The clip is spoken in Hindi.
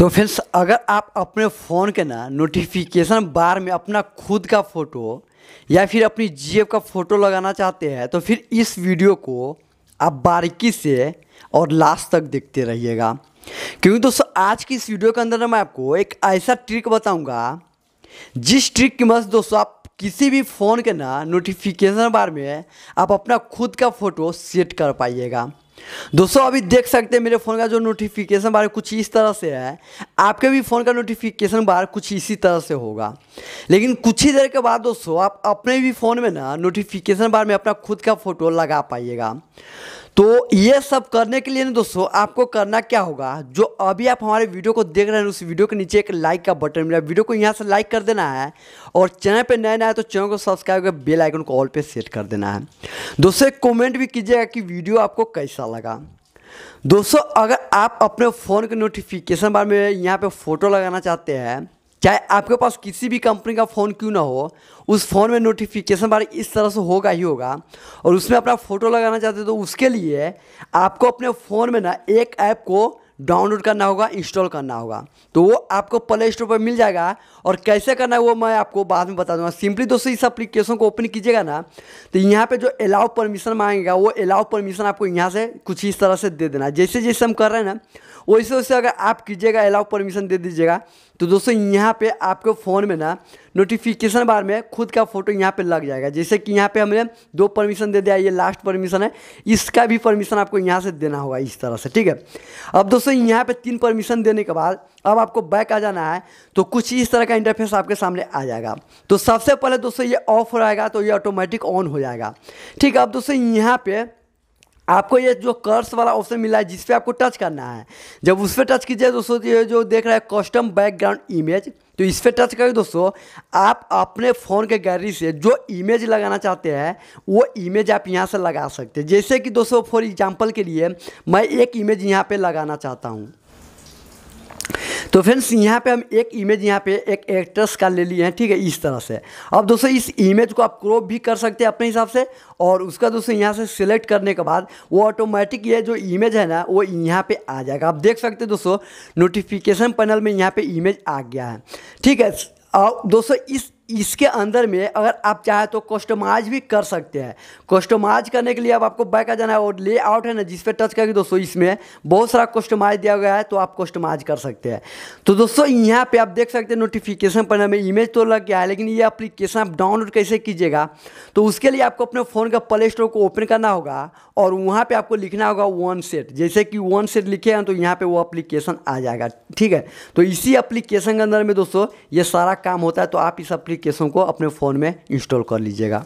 तो फ्रेंड्स अगर आप अपने फ़ोन के ना नोटिफिकेशन बार में अपना खुद का फ़ोटो या फिर अपनी जी का फ़ोटो लगाना चाहते हैं तो फिर इस वीडियो को आप बारीकी से और लास्ट तक देखते रहिएगा क्योंकि दोस्तों आज की इस वीडियो के अंदर मैं आपको एक ऐसा ट्रिक बताऊंगा जिस ट्रिक की मदद दोस्तों आप किसी भी फ़ोन के ना नोटिफिकेशन बार में आप अपना खुद का फ़ोटो सेट कर पाइएगा दोस्तों अभी देख सकते हैं मेरे फ़ोन का जो नोटिफिकेशन बार कुछ इस तरह से है आपके भी फ़ोन का नोटिफिकेशन बार कुछ इसी तरह से होगा लेकिन कुछ ही देर के बाद दोस्तों आप अपने भी फ़ोन में ना नोटिफिकेशन बार में अपना खुद का फ़ोटो लगा पाइएगा तो ये सब करने के लिए ना दोस्तों आपको करना क्या होगा जो अभी आप हमारे वीडियो को देख रहे हैं उस वीडियो के नीचे एक लाइक का बटन मिला वीडियो को यहाँ से लाइक कर देना है और चैनल पे नया है तो चैनल को सब्सक्राइब कर बेल आइकन को ऑल पे सेट कर देना है दोस्तों एक कमेंट भी कीजिएगा कि वीडियो आपको कैसा लगा दोस्तों अगर आप अपने फ़ोन के नोटिफिकेशन बार में यहाँ पर फ़ोटो लगाना चाहते हैं चाहे आपके पास किसी भी कंपनी का फ़ोन क्यों ना हो उस फ़ोन में नोटिफिकेशन बार इस तरह से होगा ही होगा और उसमें अपना फ़ोटो लगाना चाहते हो तो उसके लिए आपको अपने फ़ोन में ना एक ऐप को डाउनलोड करना होगा इंस्टॉल करना होगा तो वो आपको प्ले स्टोर पर मिल जाएगा और कैसे करना है वो मैं आपको बाद में बता दूंगा सिंपली दोस्तों इस एप्लीकेशन को ओपन कीजिएगा ना तो यहाँ पे जो अलाउ परमिशन मांगेगा वो अलाउ परमिशन आपको यहाँ से कुछ इस तरह से दे देना जैसे जैसे हम कर रहे हैं ना वैसे वैसे अगर आप कीजिएगा अलाउ परमिशन दे दीजिएगा तो दोस्तों यहाँ पे आपके फ़ोन में ना नोटिफिकेशन बार में खुद का फ़ोटो यहाँ पे लग जाएगा जैसे कि यहाँ पे हमने दो परमिशन दे दिया ये लास्ट परमिशन है इसका भी परमिशन आपको यहाँ से देना होगा इस तरह से ठीक है अब दोस्तों यहाँ पे तीन परमिशन देने के बाद अब आपको बैक आ जाना है तो कुछ इस तरह का इंटरफेस आपके सामने आ जाएगा तो सबसे पहले दोस्तों ये ऑफ हो जाएगा तो ये ऑटोमेटिक ऑन हो जाएगा ठीक है अब दोस्तों यहाँ पर आपको ये जो कर्स वाला ऑप्शन मिला है जिस पर आपको टच करना है जब उस पर टच कीजिए दोस्तों तो ये जो देख रहा है कस्टम बैकग्राउंड इमेज तो इस पर टच करिए दोस्तों आप अपने फ़ोन के गैलरी से जो इमेज लगाना चाहते हैं वो इमेज आप यहाँ से लगा सकते हैं जैसे कि दोस्तों फॉर एग्जांपल के लिए मैं एक इमेज यहाँ पे लगाना चाहता हूँ तो फ्रेंड्स यहाँ पे हम एक इमेज यहाँ पे एक एक्ट्रेस का ले लिए हैं ठीक है इस तरह से अब दोस्तों इस इमेज को आप क्रॉप भी कर सकते हैं अपने हिसाब से और उसका दोस्तों यहाँ से सिलेक्ट करने के बाद वो ऑटोमेटिक ये जो इमेज है ना वो यहाँ पे आ जाएगा आप देख सकते हैं दोस्तों नोटिफिकेशन पैनल में यहाँ पे इमेज आ गया है ठीक है और दोस्तों इस इसके अंदर में अगर आप चाहें तो कस्टमाइज भी कर सकते हैं कस्टमाइज करने के लिए अब आपको बैक आ जाना है और ले आउट है ना जिस पे टच करके दोस्तों इसमें बहुत सारा कस्टमाइज दिया गया है तो आप कस्टमाइज कर सकते हैं तो दोस्तों यहाँ पे आप देख सकते हैं नोटिफिकेशन पर हमें इमेज तो लग गया है लेकिन ये अप्लीकेशन आप डाउनलोड कैसे कीजिएगा तो उसके लिए आपको अपने फ़ोन का प्ले स्टोर को ओपन करना होगा और वहाँ पर आपको लिखना होगा वन सेट जैसे कि वन सेट लिखे हैं तो यहाँ पर वो अप्लीकेशन आ जाएगा ठीक है तो इसी अप्लीकेशन के अंदर में दोस्तों ये सारा काम होता है तो आप इस अप्ली एप्लीकेशन को अपने फ़ोन में इंस्टॉल कर लीजिएगा